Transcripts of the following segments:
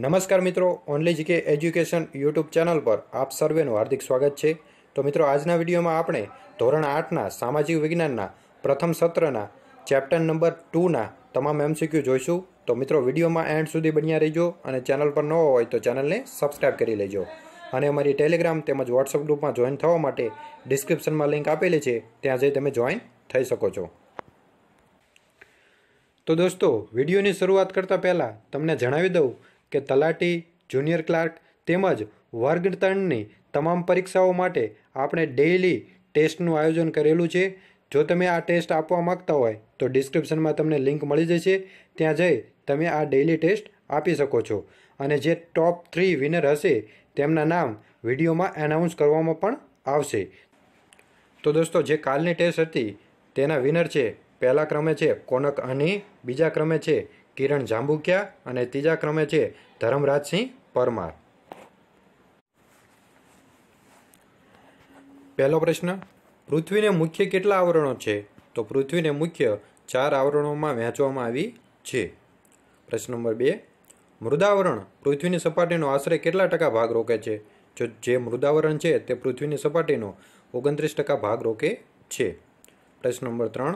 નમસ્કાર મિત્રો only GK education YouTube channel પર આપ સર્વેનું હાર્દિક સ્વાગત છે તો મિત્રો આજના વિડીયોમાં આપણે ધોરણ આઠના સામાજિક વિજ્ઞાનના પ્રથમ સત્રના ચેપ્ટર નંબર ટુના તમામ એમસીક્યુ જોઈશું તો મિત્રો વિડીયોમાં એન્ડ સુધી બન્યા રહેજો અને ચેનલ પર ન હોય તો ચેનલને સબસ્ક્રાઈબ કરી લેજો અને અમારી ટેલિગ્રામ તેમજ વોટ્સઅપ ગ્રુપમાં જોઈન થવા માટે ડિસ્ક્રિપ્શનમાં લિંક આપેલી છે ત્યાં જઈ તમે જોઈન થઈ શકો છો તો દોસ્તો વિડીયોની શરૂઆત કરતાં પહેલાં તમને જણાવી દઉં કે તલાટી જુનિયર ક્લાર્ક તેમજ વર્ગ ત્રણની તમામ પરીક્ષાઓ માટે આપણે ડેઇલી ટેસ્ટનું આયોજન કરેલું છે જો તમે આ ટેસ્ટ આપવા માગતા હોય તો ડિસ્ક્રિપ્શનમાં તમને લિંક મળી જશે ત્યાં જઈ તમે આ ડેઇલી ટેસ્ટ આપી શકો છો અને જે ટોપ થ્રી વિનર હશે તેમના નામ વિડીયોમાં એનાઉન્સ કરવામાં પણ આવશે તો દોસ્તો જે કાલની ટેસ્ટ હતી તેના વિનર છે પહેલા ક્રમે છે કોનક અની બીજા ક્રમે છે કિરણ જાંબુકિયા અને ત્રીજા ક્રમે છે ધર્મરાજસિંહ પરમાર પહેલો પ્રશ્ન પૃથ્વીને મુખ્ય કેટલા આવરણો છે તો પૃથ્વીને મુખ્ય ચાર આવરણોમાં વહેંચવામાં આવી છે પ્રશ્ન નંબર બે મૃદાવરણ પૃથ્વીની સપાટીનો આશરે કેટલા ટકા ભાગ રોકે છે જો જે મૃદાવરણ છે તે પૃથ્વીની સપાટીનો ઓગણત્રીસ ટકા ભાગ રોકે છે પ્રશ્ન નંબર ત્રણ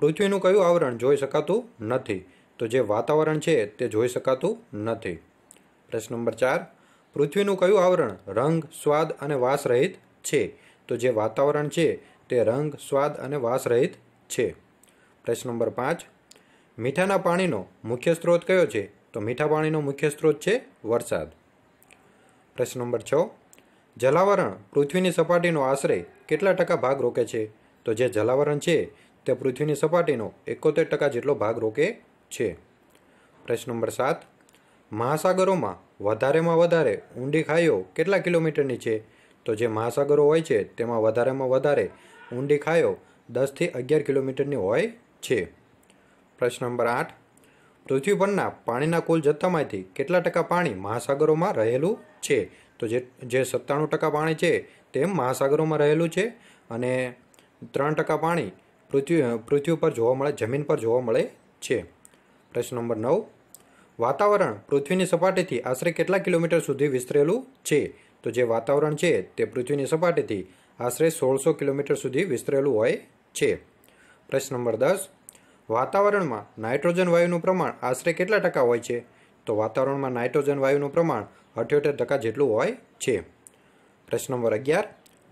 પૃથ્વીનું કયું આવરણ જોઈ શકાતું નથી તો જે વાતાવરણ છે તે જોઈ શકાતું નથી પ્રશ્ન નંબર ચાર પૃથ્વીનું કયું આવરણ રંગ સ્વાદ અને વાસ રહિત છે તો જે વાતાવરણ છે તે રંગ સ્વાદ અને વાસ રહિત છે પ્રશ્ન નંબર પાંચ મીઠાના પાણીનો મુખ્ય સ્ત્રોત કયો છે તો મીઠા પાણીનો મુખ્ય સ્ત્રોત છે વરસાદ પ્રશ્ન નંબર છ જલાવરણ પૃથ્વીની સપાટીનો આશરે કેટલા ટકા ભાગ રોકે છે તો જે જલાવરણ છે તે પૃથ્વીની સપાટીનો એકોતેર ટકા જેટલો ભાગ રોકે છે પ્રશ્ન નંબર સાત મહાસાગરોમાં વધારેમાં વધારે ઊંડી ખાઈઓ કેટલા કિલોમીટરની છે તો જે મહાસાગરો હોય છે તેમાં વધારેમાં વધારે ઊંડી ખાઈઓ દસથી અગિયાર કિલોમીટરની હોય છે પ્રશ્ન નંબર આઠ પૃથ્વી પરના પાણીના કુલ જથ્થામાંથી કેટલા ટકા પાણી મહાસાગરોમાં રહેલું છે તો જે જે સત્તાણું ટકા પાણી છે તે મહાસાગરોમાં રહેલું છે અને ત્રણ ટકા પાણી પૃથ્વી પૃથ્વી પર જોવા મળે જમીન પર જોવા મળે છે પ્રશ્ન નંબર નવ વાતાવરણ પૃથ્વીની સપાટીથી આશરે કેટલા કિલોમીટર સુધી વિસ્તરેલું છે તો જે વાતાવરણ છે તે પૃથ્વીની સપાટીથી આશરે સોળસો કિલોમીટર સુધી વિસ્તરેલું હોય છે પ્રશ્ન નંબર દસ વાતાવરણમાં નાઇટ્રોજન વાયુનું પ્રમાણ આશરે કેટલા ટકા હોય છે તો વાતાવરણમાં નાઇટ્રોજન વાયુનું પ્રમાણ અઠ્યોતેર ટકા જેટલું હોય છે પ્રશ્ન નંબર અગિયાર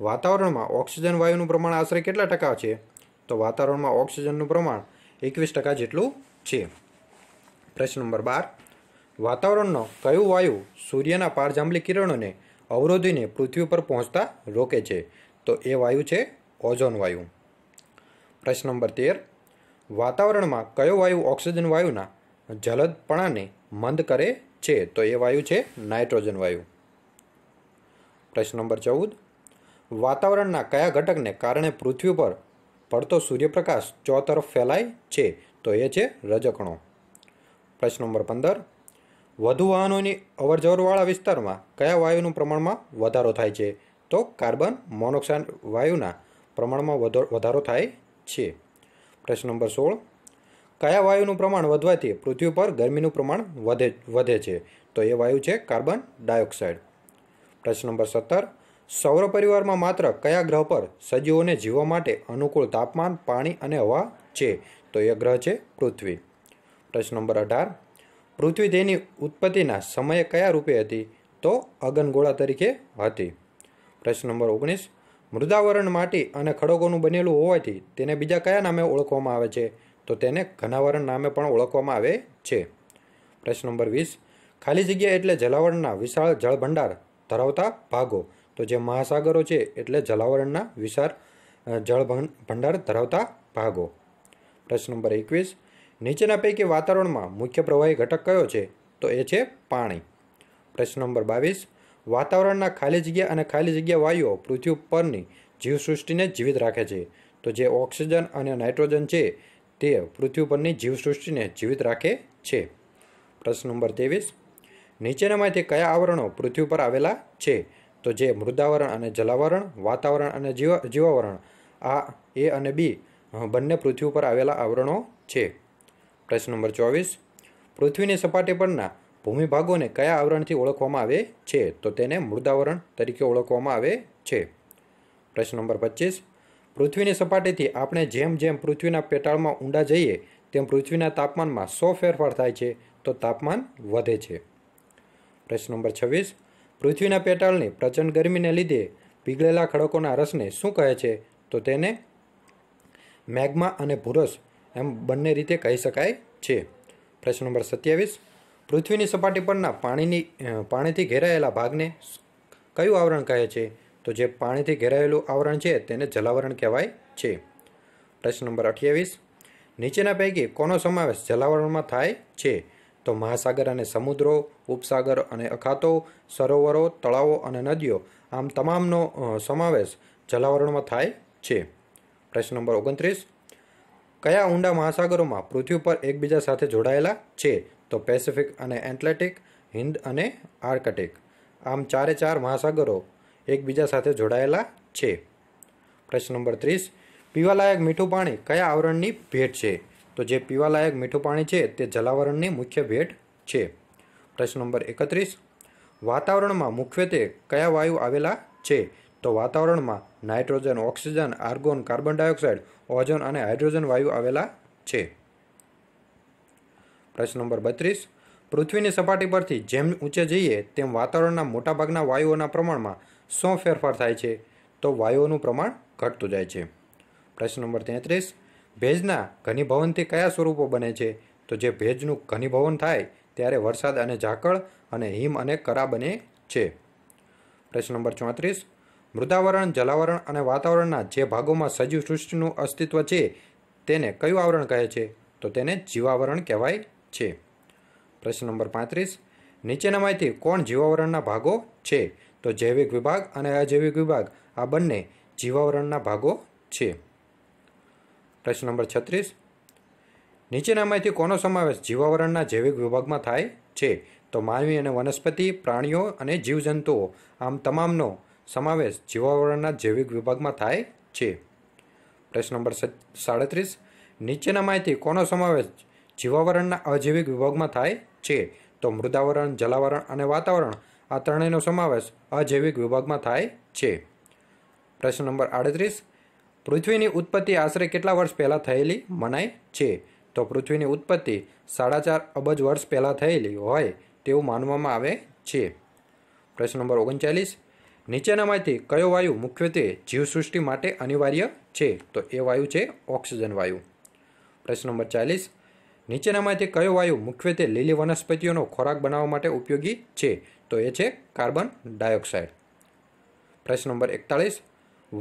વાતાવરણમાં ઓક્સિજન વાયુનું પ્રમાણ આશરે કેટલા ટકા છે તો વાતાવરણમાં ઓક્સિજનનું પ્રમાણ એકવીસ ટકા જેટલું છે પ્રશ્ન નંબર બાર વાતાવરણનો કયું વાયુ સૂર્યના પારજાંબલી કિરણોને અવરોધીને પૃથ્વી પર પહોંચતા રોકે છે તો એ વાયુ છે ઓઝોન વાયુ પ્રશ્ન નંબર તેર વાતાવરણમાં કયો વાયુ ઓક્સિજન વાયુના જલદપણાને મંદ કરે છે તો એ વાયુ છે નાઇટ્રોજન વાયુ પ્રશ્ન નંબર ચૌદ વાતાવરણના કયા ઘટકને કારણે પૃથ્વી પર પડતો સૂર્યપ્રકાશ ચોતરફ ફેલાય છે તો એ છે રજકણો પ્રશ્ન નંબર પંદર વધુ વાહનોની અવરજવરવાળા વિસ્તારમાં કયા વાયુનું પ્રમાણમાં વધારો થાય છે તો કાર્બન મોનોક્સાઇડ વાયુના પ્રમાણમાં વધારો થાય છે પ્રશ્ન નંબર સોળ કયા વાયુનું પ્રમાણ વધવાથી પૃથ્વી પર ગરમીનું પ્રમાણ વધે વધે છે તો એ વાયુ છે કાર્બન ડાયોક્સાઇડ પ્રશ્ન નંબર સત્તર સૌર પરિવારમાં માત્ર કયા ગ્રહ પર સજીવોને જીવવા માટે અનુકૂળ તાપમાન પાણી અને હવા છે તો એ ગ્રહ છે પૃથ્વી પ્રશ્ન નંબર અઢાર પૃથ્વી દેહની ઉત્પત્તિના સમયે કયા રૂપે હતી તો અગનગોળા તરીકે હતી પ્રશ્ન નંબર ઓગણીસ મૃદાવરણ માટી અને ખડકોનું બનેલું હોવાથી તેને બીજા કયા નામે ઓળખવામાં આવે છે તો તેને ઘનાવરણ નામે પણ ઓળખવામાં આવે છે પ્રશ્ન નંબર વીસ ખાલી જગ્યા એટલે જલાવરણના વિશાળ જળભંડાર ધરાવતા ભાગો તો જે મહાસાગરો છે એટલે જલાવરણના વિશાળ જળ ભંડાર ધરાવતા ભાગો પ્રશ્ન નંબર એકવીસ નીચેના પૈકી વાતાવરણમાં મુખ્ય પ્રવાહી ઘટક કયો છે તો એ છે પાણી પ્રશ્ન નંબર બાવીસ વાતાવરણના ખાલી જગ્યા અને ખાલી જગ્યા વાયુઓ પૃથ્વી પરની જીવસૃષ્ટિને જીવિત રાખે છે તો જે ઓક્સિજન અને નાઇટ્રોજન છે તે પૃથ્વી પરની જીવસૃષ્ટિને જીવિત રાખે છે પ્રશ્ન નંબર ત્રેવીસ નીચેનામાંથી કયા આવરણો પૃથ્વી પર આવેલા છે તો જે મૃદાવરણ અને જલાવરણ વાતાવરણ અને જીવ જીવાવરણ આ એ અને બી બંને પૃથ્વી ઉપર આવેલા આવરણો છે પ્રશ્ન નંબર ચોવીસ પૃથ્વીની સપાટી પરના ભૂમિભાગોને કયા આવરણથી ઓળખવામાં આવે છે તો તેને મૃદાવરણ તરીકે ઓળખવામાં આવે છે પ્રશ્ન નંબર પચીસ પૃથ્વીની સપાટીથી આપણે જેમ જેમ પૃથ્વીના પેટાળમાં ઊંડા જઈએ તેમ પૃથ્વીના તાપમાનમાં સો ફેરફાર થાય છે તો તાપમાન વધે છે પ્રશ્ન નંબર છવ્વીસ પૃથ્વીના પેટાળની પ્રચંડ ગરમીને લીધે પીગળેલા ખડકોના રસને શું કહે છે તો તેને મેગમા અને ભુરસ એમ બંને રીતે કહી શકાય છે પ્રશ્ન નંબર સત્યાવીસ પૃથ્વીની સપાટી પરના પાણીની પાણીથી ઘેરાયેલા ભાગને કયું આવરણ કહે છે તો જે પાણીથી ઘેરાયેલું આવરણ છે તેને જલાવરણ કહેવાય છે પ્રશ્ન નંબર અઠ્યાવીસ નીચેના પૈકી કોનો સમાવેશ જલાવરણમાં થાય છે તો મહાસાગર અને સમુદ્રો ઉપસાગર અને અખાતો સરોવરો તળાવો અને નદીઓ આમ તમામનો સમાવેશ જલાવરણમાં થાય છે પ્રશ્ન નંબર ઓગણત્રીસ કયા ઊંડા મહાસાગરોમાં પૃથ્વી પર એકબીજા સાથે જોડાયેલા છે તો પેસિફિક અને એટલાન્ટિક હિન્દ અને આર્કટિક આમ ચારે ચાર મહાસાગરો એકબીજા સાથે જોડાયેલા છે પ્રશ્ન નંબર ત્રીસ પીવાલાયક મીઠું પાણી કયા આવરણની ભેટ છે તો જે પીવાલાયક મીઠું પાણી છે તે જલાવરણની મુખ્ય ભેટ છે પ્રશ્ન નંબર એકત્રીસ વાતાવરણમાં મુખ્યત્વે કયા વાયુ આવેલા છે તો વાતાવરણમાં nitrogen oxygen argon carbon dioxide ozone અને હાઇડ્રોજન વાયુ આવેલા છે પ્રશ્ન નંબર બત્રીસ પૃથ્વીની સપાટી પરથી જેમ ઊંચે જઈએ તેમ વાતાવરણના મોટાભાગના વાયુઓના પ્રમાણમાં શું ફેરફાર થાય છે તો વાયુઓનું પ્રમાણ ઘટતું જાય છે પ્રશ્ન નંબર તેત્રીસ ભેજના ઘનીભવનથી કયા સ્વરૂપો બને છે તો જે ભેજનું ઘનીભવન થાય ત્યારે વરસાદ અને ઝાકળ અને હિમ અને કરા બને છે પ્રશ્ન નંબર ચોત્રીસ મૃદાવરણ જલાવરણ અને વાતાવરણના જે ભાગોમાં સજીવ સૃષ્ટિનું અસ્તિત્વ છે તેને કયું આવરણ કહે છે તો તેને જીવાવરણ કહેવાય છે પ્રશ્ન નંબર પાંત્રીસ નીચેનામાંથી કોણ જીવાવરણના ભાગો છે તો જૈવિક વિભાગ અને અજૈવિક વિભાગ આ બંને જીવાવરણના ભાગો છે પ્રશ્ન નંબર છત્રીસ નીચેનામાંથી કોનો સમાવેશ જીવાવરણના જૈવિક વિભાગમાં થાય છે તો માનવી અને વનસ્પતિ પ્રાણીઓ અને જીવજંતુઓ આમ તમામનો સમાવેશ જીવાવરણના જૈવિક વિભાગમાં થાય છે પ્રશ્ન નંબર સાડત્રીસ નીચેના માહિતી કોનો સમાવેશ જીવાવરણના અજૈવિક વિભાગમાં થાય છે તો મૃદાવરણ જલાવરણ અને વાતાવરણ આ ત્રણેયનો સમાવેશ અજૈવિક વિભાગમાં થાય છે પ્રશ્ન નંબર આડત્રીસ પૃથ્વીની ઉત્પત્તિ આશરે કેટલા વર્ષ પહેલાં થયેલી મનાય છે તો પૃથ્વીની ઉત્પત્તિ સાડા ચાર અબજ વર્ષ પહેલાં થયેલી હોય તેવું માનવામાં આવે છે પ્રશ્ન નંબર ઓગણચાલીસ નીચેનામાંથી કયો વાયુ મુખ્યત્વે જીવસૃષ્ટિ માટે અનિવાર્ય છે તો એ વાયુ છે ઓક્સિજન વાયુ પ્રશ્ન નંબર ચાલીસ નીચેનામાંથી કયો વાયુ મુખ્યત્વે લીલી વનસ્પતિઓનો ખોરાક બનાવવા માટે ઉપયોગી છે તો એ છે કાર્બન ડાયોક્સાઇડ પ્રશ્ન નંબર એકતાળીસ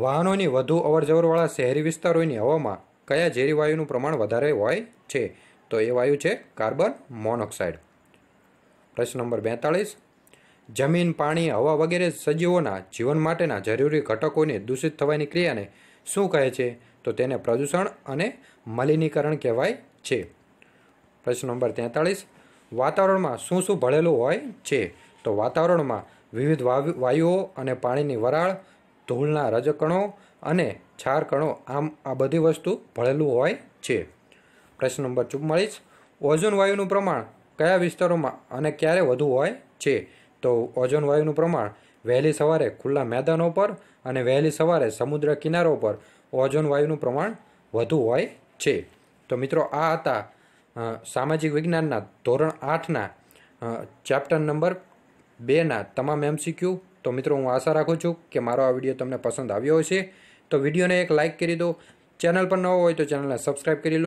વાહનોની વધુ અવરજવરવાળા શહેરી વિસ્તારોની હવામાં કયા ઝેરી વાયુનું પ્રમાણ વધારે હોય છે તો એ વાયુ છે કાર્બન મોનોક્સાઇડ પ્રશ્ન નંબર બેતાળીસ જમીન પાણી હવા વગેરે સજીવોના જીવન માટેના જરૂરી ઘટકોની દૂષિત થવાની ક્રિયાને શું કહે છે તો તેને પ્રદૂષણ અને મલિનીકરણ કહેવાય છે પ્રશ્ન નંબર તેતાળીસ વાતાવરણમાં શું શું ભળેલું હોય છે તો વાતાવરણમાં વિવિધ વાયુઓ અને પાણીની વરાળ ધૂળના રજકણો અને ક્ષારકણો આમ આ બધી વસ્તુ ભળેલું હોય છે પ્રશ્ન નંબર ચુમ્માળીસ ઓઝોન વાયુનું પ્રમાણ કયા વિસ્તારોમાં અને ક્યારે વધુ હોય છે તો ઓઝોન વાયુનું પ્રમાણ વહેલી સવારે ખુલ્લા મેદાનો પર અને વહેલી સવારે સમુદ્ર કિનારો પર ઓઝોન વાયુનું પ્રમાણ વધુ હોય છે તો મિત્રો આ હતા સામાજિક વિજ્ઞાનના ધોરણ આઠના ચેપ્ટર નંબર બેના તમામ એમસીક્યુ તો મિત્રો હું આશા રાખું છું કે મારો આ વિડીયો તમને પસંદ આવ્યો હશે તો વિડીયોને એક લાઇક કરી દો ચેનલ પર ન હોય તો ચેનલને સબસ્ક્રાઈબ કરી લો